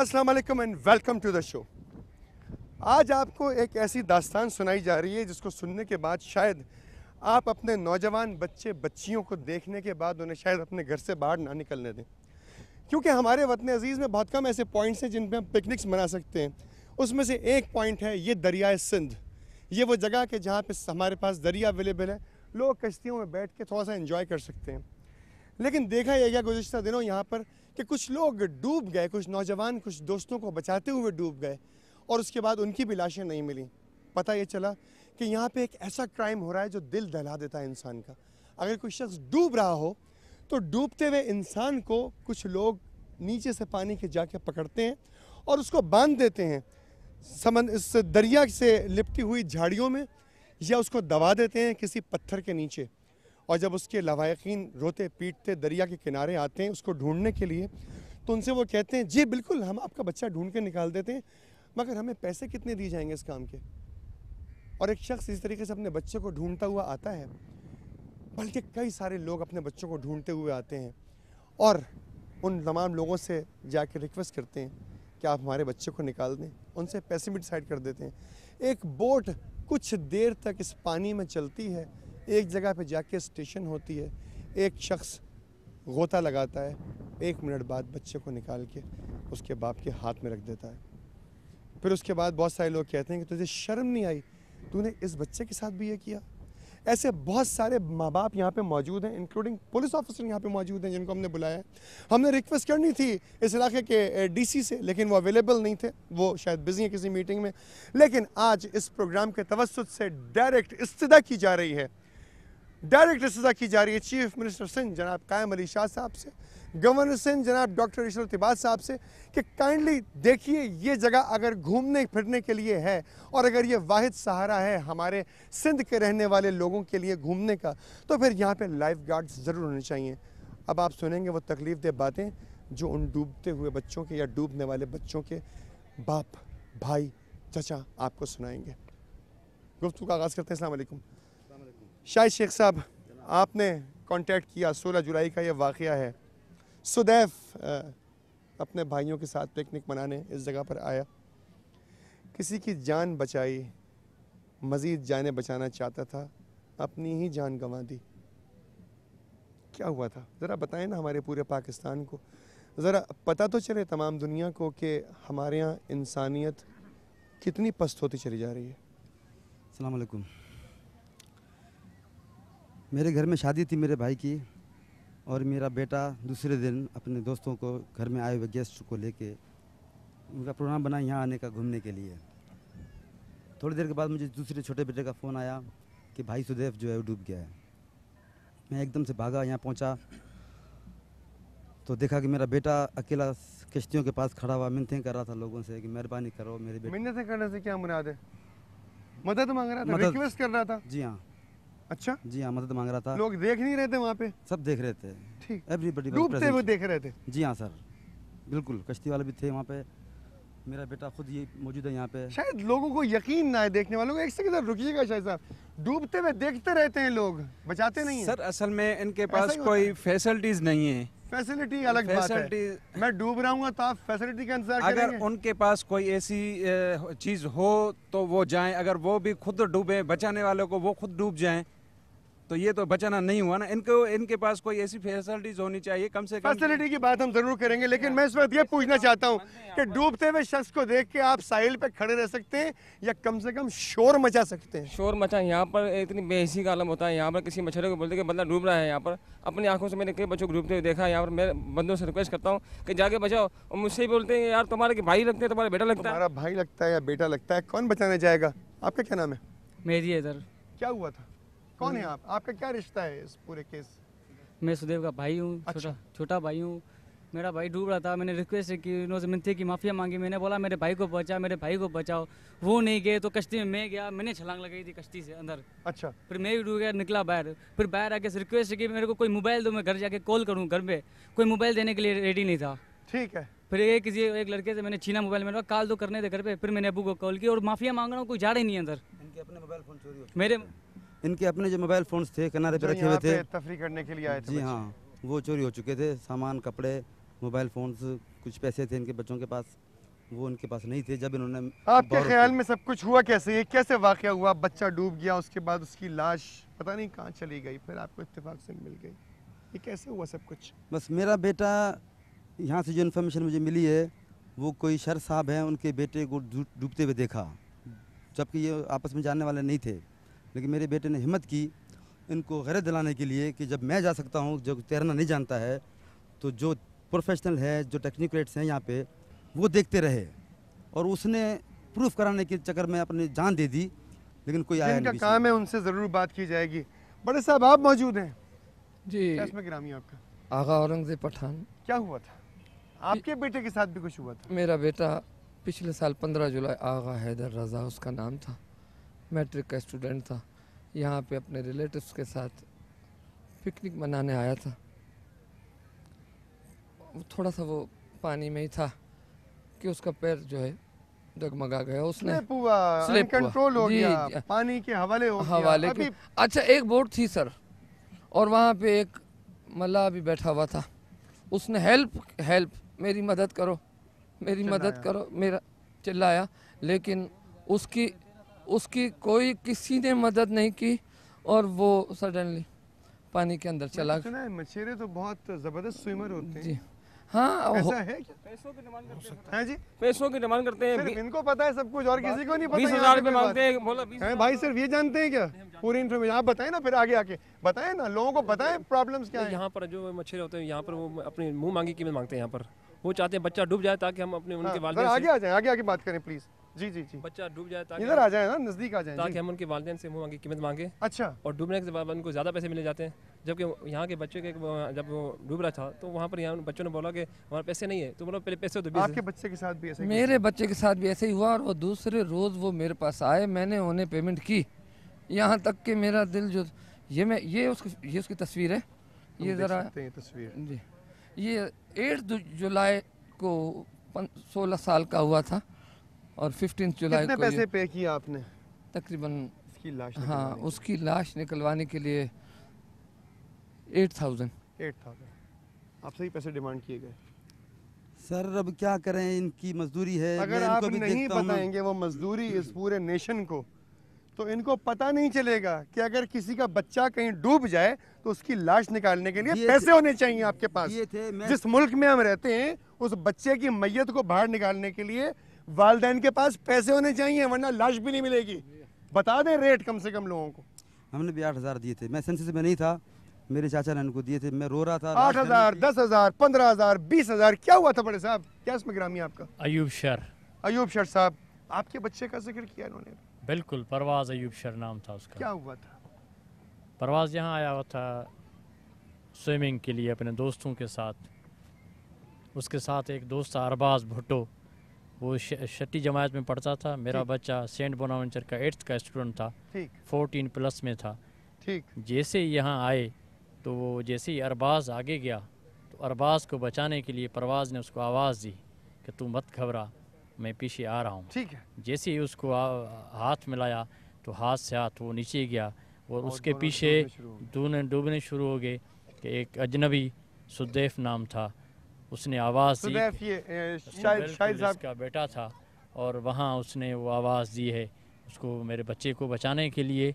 अस्सलाम वालेकुम and welcome to the show आज आपको एक ऐसी दास्तान सुनाई जा रही है जिसको सुनने के बाद शायद आप अपने नौजवान बच्चे बच्चियों को देखने के बाद उन्हें शायद अपने घर से बाहर ना निकलने दें क्योंकि हमारे वतन अजीज़ में बहुत कम ऐसे पॉइंट्स हैं जिन पर हम पिकनिक्स मना सकते हैं उसमें से एक पॉइंट है ये दरियाए सिंध ये वो जगह के जहाँ पे हमारे पास दरिया अवेलेबल है लोग कश्तियों में बैठ के थोड़ा सा इन्जॉय कर सकते हैं लेकिन देखा यह गया गुजशत दिनों यहाँ पर कि कुछ लोग डूब गए कुछ नौजवान कुछ दोस्तों को बचाते हुए डूब गए और उसके बाद उनकी भी लाशें नहीं मिली पता ये चला कि यहाँ पे एक ऐसा क्राइम हो रहा है जो दिल दहला देता है इंसान का अगर कोई शख्स डूब रहा हो तो डूबते हुए इंसान को कुछ लोग नीचे से पानी के जाके पकड़ते हैं और उसको बांध देते हैं समंद इस दरिया से लिपटी हुई झाड़ियों में या उसको दबा देते हैं किसी पत्थर के नीचे और जब उसके लवाकिन रोते पीटते दरिया के किनारे आते हैं उसको ढूंढने के लिए तो उनसे वो कहते हैं जी बिल्कुल हम आपका बच्चा ढूंढ के निकाल देते हैं मगर हमें पैसे कितने दिए जाएंगे इस काम के और एक शख्स इस तरीके से अपने बच्चे को ढूंढता हुआ आता है बल्कि कई सारे लोग अपने बच्चों को ढूंढते हुए आते हैं और उन तमाम लोगों से जाके रिक्वेस्ट करते हैं कि आप हमारे बच्चे को निकाल दें उनसे पैसे भी डिसाइड कर देते हैं एक बोट कुछ देर तक इस पानी में चलती है एक जगह पे जाके स्टेशन होती है एक शख्स गोता लगाता है एक मिनट बाद बच्चे को निकाल के उसके बाप के हाथ में रख देता है फिर उसके बाद बहुत सारे लोग कहते हैं कि तुझे शर्म नहीं आई तूने इस बच्चे के साथ भी ये किया ऐसे बहुत सारे माँ बाप यहाँ पे मौजूद हैं इंक्लूडिंग पुलिस ऑफिसर यहाँ पे मौजूद हैं जिनको हमने बुलाया हमने रिक्वेस्ट करनी थी इस इलाके के डीसी से लेकिन वो अवेलेबल नहीं थे वो शायद बिजी हैं किसी मीटिंग में लेकिन आज इस प्रोग्राम के तवसत से डायरेक्ट इस्तः की जा रही है डायरेक्ट सजा की जा रही है चीफ मिनिस्टर सिंध जनाब कायम अली शाह साहब से गवर्नर सिंध जनाब डॉक्टर इशरत इबाद साहब से कि काइंडली देखिए ये जगह अगर घूमने फिरने के लिए है और अगर ये वाहिद सहारा है हमारे सिंध के रहने वाले लोगों के लिए घूमने का तो फिर यहाँ पे लाइफ गार्ड ज़रूर होने चाहिए अब आप सुनेंगे वो तकलीफ दे बातें जो उन डूबते हुए बच्चों के या डूबने वाले बच्चों के बाप भाई चचा आपको सुनाएंगे गुफ्तु का आगाज़ करते हैं अलैक्म शाहिद शेख साहब आपने कांटेक्ट किया सोलह जुलाई का ये वाक़ है सुदैफ अपने भाइयों के साथ पिकनिक मनाने इस जगह पर आया किसी की जान बचाई मज़ीद जानें बचाना चाहता था अपनी ही जान गंवा दी क्या हुआ था ज़रा बताएं ना हमारे पूरे पाकिस्तान को ज़रा पता तो चले तमाम दुनिया को कि हमारे यहाँ इंसानियत कितनी पस्त होती चली जा रही है अलकुम मेरे घर में शादी थी मेरे भाई की और मेरा बेटा दूसरे दिन अपने दोस्तों को घर में आए हुए गेस्ट को लेके उनका प्रोग्राम बना यहाँ आने का घूमने के लिए थोड़ी देर के बाद मुझे दूसरे छोटे बेटे का फ़ोन आया कि भाई सुदेव जो है वो डूब गया है मैं एकदम से भागा यहाँ पहुँचा तो देखा कि मेरा बेटा अकेला किश्तियों के पास खड़ा हुआ मिनतें कर रहा था लोगों से कि मेहरबानी करो मेरे बेटे करने से क्या मुराद है मदद मांग रहा था मदद, रिक्वेस्ट कर रहा था जी हाँ अच्छा जी हाँ मदद मांग रहा था लोग देख नहीं रहे थे वहाँ पे सब देख रहे थे ठीक वो देख रहे थे जी हाँ सर बिल्कुल कश्ती वाले भी थे वहाँ पे मेरा बेटा खुद ये मौजूद है यहाँ पे शायद लोगों को यकीन ना है देखने वालों को एक सेकंड रुकिएगा शायद साहब डूबते हुए देखते रहते हैं लोग बचाते नहीं सर असल में इनके पास कोई फैसिलिटीज नहीं है फैसिलिटी अलग फैसिलिटी मैं डूब रहा हूँ तो आप फैसिलिटी के अनुसार अगर उनके पास कोई ऐसी चीज़ हो तो वो जाएं अगर वो भी खुद डूबे बचाने वालों को वो खुद डूब जाएं तो ये तो बचाना नहीं हुआ ना इनको इनके पास कोई ऐसी फैसिलिटीज होनी चाहिए कम से कम फैसिलिटी की बात हम जरूर करेंगे लेकिन मैं इस वक्त ये पूछना चाहता हूँ कि डूबते हुए शख्स को देख के आप साहिल पे खड़े रह सकते हैं या कम से कम शोर मचा सकते हैं शोर मचा यहाँ पर इतनी बेहसी का आलम होता है यहाँ पर किसी मच्छरों को बोलते कि बंदा डूब रहा है यहाँ पर अपनी आंखों से मैंने कई बच्चों को डूबते हुए देखा यहाँ पर मैं बंदों से रिक्वेस्ट करता हूँ कि जाके बचाओ और मुझसे ही बोलते हैं यार तुम्हारे भाई लगते हैं तुम्हारा बेटा लगता है भाई लगता है या बेटा लगता है कौन बचाने जाएगा आपका क्या नाम है मेरी है सर क्या हुआ था कौन हम्म। है आप आपका क्या रिश्ता है इस पूरे केस मैं सुदेव का भाई हूँ अच्छा। छोटा छोटा भाई हूँ मेरा भाई डूब रहा था मैंने रिक्वेस्ट की उन्होंने मिनती की माफ़िया मांगी मैंने बोला मेरे भाई को बचा मेरे भाई को बचाओ वो नहीं गए तो कश्ती में मैं गया मैंने छलांग लगाई थी कश्ती से अंदर अच्छा फिर मैं भी डूब गया निकला बाहर फिर बाहर आके रिक्वेस्ट की मेरे को कोई मोबाइल दो मैं घर जाके कॉल करूँ घर में कोई मोबाइल देने के लिए रेडी नहीं था ठीक है फिर एक किसी एक लड़के से मैंने छीना मोबाइल मेरा कॉल तो करने थे घर पे फिर मैंने अबू को कॉल की और माफिया मांग रहा हूँ कोई जा रही नहीं अंदर इनके अपने मोबाइल फोन चोरी मेरे इनके अपने जो मोबाइल फोन थे किनारे पे रखे हुए थे तफरी करने के लिए आए थे जी हाँ वो चोरी हो चुके थे सामान कपड़े मोबाइल फोन्स कुछ पैसे थे इनके बच्चों के पास वो उनके पास नहीं थे जब इन्होंने आपके ख्याल में सब कुछ हुआ कैसे ये कैसे वाक़ हुआ बच्चा डूब गया उसके बाद उसकी लाश पता नहीं कहाँ चली गई फिर आपको इतफाक़ से मिल गई ये कैसे हुआ सब कुछ बस मेरा बेटा यहाँ से जो इन्फॉर्मेशन मुझे मिली है वो कोई शर साहब हैं उनके बेटे को डूबते हुए देखा जबकि ये आपस में जानने वाले नहीं थे लेकिन मेरे बेटे ने हिम्मत की इनको गैरत दिलाने के लिए कि जब मैं जा सकता हूँ जो तैरना नहीं जानता है तो जो प्रोफेशनल है जो टेक्निकलेट्स हैं यहाँ पे वो देखते रहे और उसने प्रूफ कराने के चक्कर में अपनी जान दे दी लेकिन कोई आया नहीं काम है उनसे ज़रूर बात की जाएगी बड़े साहब आप मौजूद हैं जी ग्रामी आपका आगा औरंगजेब पठान क्या हुआ था आपके बेटे के साथ भी कुछ हुआ था मेरा बेटा पिछले साल पंद्रह जुलाई आगा हैदर रज़ा उसका नाम था मैट्रिक का स्टूडेंट था यहाँ पे अपने रिलेटिव्स के साथ पिकनिक मनाने आया था थोड़ा सा वो पानी में ही था कि उसका पैर जो है जगमगा गया उसने कंट्रोल हो गया हाँ। पानी के हवाले हो हवाले गया। अच्छा एक बोट थी सर और वहाँ पे एक मल्ला भी बैठा हुआ था उसने हेल्प हेल्प मेरी मदद करो मेरी मदद करो मेरा चिल्लाया लेकिन उसकी उसकी कोई किसी ने मदद नहीं की और वो सडनली पानी के अंदर चला गया मछेरे तो बहुत ज़बरदस्त स्विमर होते हैं जी हाँ ऐसा है पैसों की डिमांड करते हैं हाँ जी पैसों की डिमांड करते हैं इनको पता है सब कुछ और किसी को नहीं पता मांगते हैं बोला भाई सिर्फ ये जानते हैं क्या पूरी इन्फॉर्मेशन आप बताएं ना फिर आगे आके बताएं ना लोगों को बताएं प्रॉब्लम्स क्या है यहाँ पर जो मच्छर होते हैं यहाँ पर वो अपने मुंह मांगी कीमत मांगते हैं यहाँ पर वो चाहते हैं बच्चा डूब जाए ताकि हम अपने हाँ, उनके वाले आगे आ जाए आगे आगे बात करें प्लीज़ जी जी जी बच्चा डूब जाए ताकि इधर आ जाए ना नजदीक आ जाए ताकि हम उनके वाले से मुँह मांगे कीमत मांगे अच्छा और डूबने के बाद उनको ज़्यादा पैसे मिले जाते हैं जबकि यहाँ के बच्चे के जब वो डूब रहा था तो वहाँ पर यहाँ बच्चों ने बोला कि हमारे पैसे नहीं है तो बोला मतलब पहले पैसे तो आपके बच्चे के साथ भी ऐसे मेरे बच्चे के साथ भी ऐसे ही हुआ और वो दूसरे रोज़ वो मेरे पास आए मैंने उन्हें पेमेंट की यहाँ तक कि मेरा दिल जो ये मैं ये उसकी ये उसकी तस्वीर है ये ज़रा तस्वीर जी ये एट जुलाई को सोलह साल का हुआ था और फिफ्टीन जुलाई को पैसे पे किया आपने तकरीबन उसकी लाश हाँ उसकी लाश निकलवाने के लिए एट थाउजेंड एट थाउजेंड आपसे ही पैसे डिमांड किए गए सर अब क्या करें इनकी मजदूरी है अगर आप नहीं बताएंगे वो मजदूरी इस पूरे नेशन को तो इनको पता नहीं चलेगा कि अगर किसी का बच्चा कहीं डूब जाए तो उसकी लाश निकालने के लिए पैसे होने चाहिए आपके पास ये थे जिस मुल्क में हम रहते हैं उस बच्चे की मैयत को बाहर निकालने के लिए वालदेन के पास पैसे होने चाहिए वरना लाश भी नहीं मिलेगी बता दें रेट कम से कम लोगों को हमने भी आठ हज़ार दिए थे मैं सेंसिस में नहीं था मेरे चाचा ने उनको दिए थे मैं रो रहा था आठ हज़ार दस हज़ार पंद्रह हज़ार बीस हज़ार क्या हुआ था बड़े साहब क्या इसमें ग्रामीण आपका अयूब शर अयूब शर साहब आपके बच्चे का जिक्र किया इन्होंने बिल्कुल परवाज़ अयूब शर नाम था उसका क्या हुआ था परवाज़ यहाँ आया हुआ था स्विमिंग के लिए अपने दोस्तों के साथ उसके साथ एक दोस्त अरबाज भुट्टो वो छठी जमात में पढ़ता था मेरा बच्चा सेंट बोनावेंचर का एट्थ का स्टूडेंट था फोर्टीन प्लस में था ठीक जैसे यहाँ आए तो वो जैसे ही अरबाज आगे गया तो अरबाज को बचाने के लिए परवाज ने उसको आवाज़ दी कि तू मत घबरा मैं पीछे आ रहा हूँ ठीक है जैसे ही उसको हाथ मिलाया तो हाथ से हाथ वो नीचे गया और, उसके पीछे डूबने डूबने शुरू हो गए कि एक अजनबी सुदैफ नाम था उसने आवाज़ दी शायद शायद साहब का बेटा था और वहाँ उसने वो आवाज़ दी है उसको मेरे बच्चे को बचाने के लिए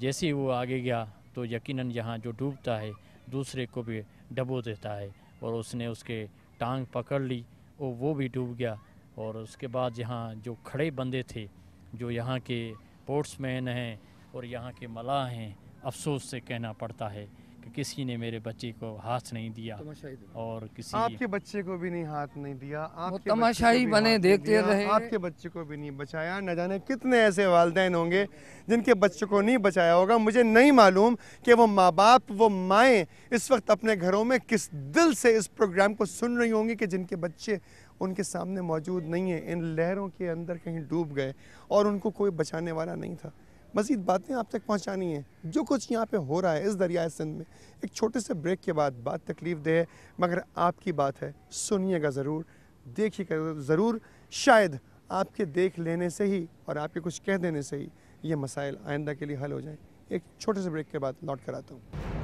जैसे ही वो आगे गया तो यकीनन यहाँ जो डूबता है दूसरे को भी डबो देता है और उसने उसके टांग पकड़ ली और वो भी डूब गया और उसके बाद यहाँ जो खड़े बंदे थे जो यहाँ के पोर्ट्समैन मैन हैं और यहाँ के मलाह हैं अफसोस से कहना पड़ता है कि किसी ने मेरे बच्चे को हाथ नहीं दिया और किसी आपके बच्चे को भी नहीं हाथ नहीं दिया आपके तमाशाही बने देखते रहे आपके बच्चे को भी नहीं बचाया न जाने कितने ऐसे वालदेन होंगे जिनके बच्चों को नहीं बचाया होगा मुझे नहीं मालूम कि वो माँ बाप वो माएँ इस वक्त अपने घरों में किस दिल से इस प्रोग्राम को सुन रही होंगी कि जिनके बच्चे उनके सामने मौजूद नहीं है इन लहरों के अंदर कहीं डूब गए और उनको कोई बचाने वाला नहीं था मज़ीद बातें आप तक पहुँचानी हैं जो कुछ यहाँ पर हो रहा है इस दरियाए सिंध में एक छोटे से ब्रेक के बाद बात तकलीफ़ दे है मगर आपकी बात है सुनिएगा ज़रूर देखिएगा ज़रूर शायद आपके देख लेने से ही और आपके कुछ कह देने से ही ये मसाइल आइंदा के लिए हल हो जाएँ एक छोटे से ब्रेक के बाद लौट कर आता हूँ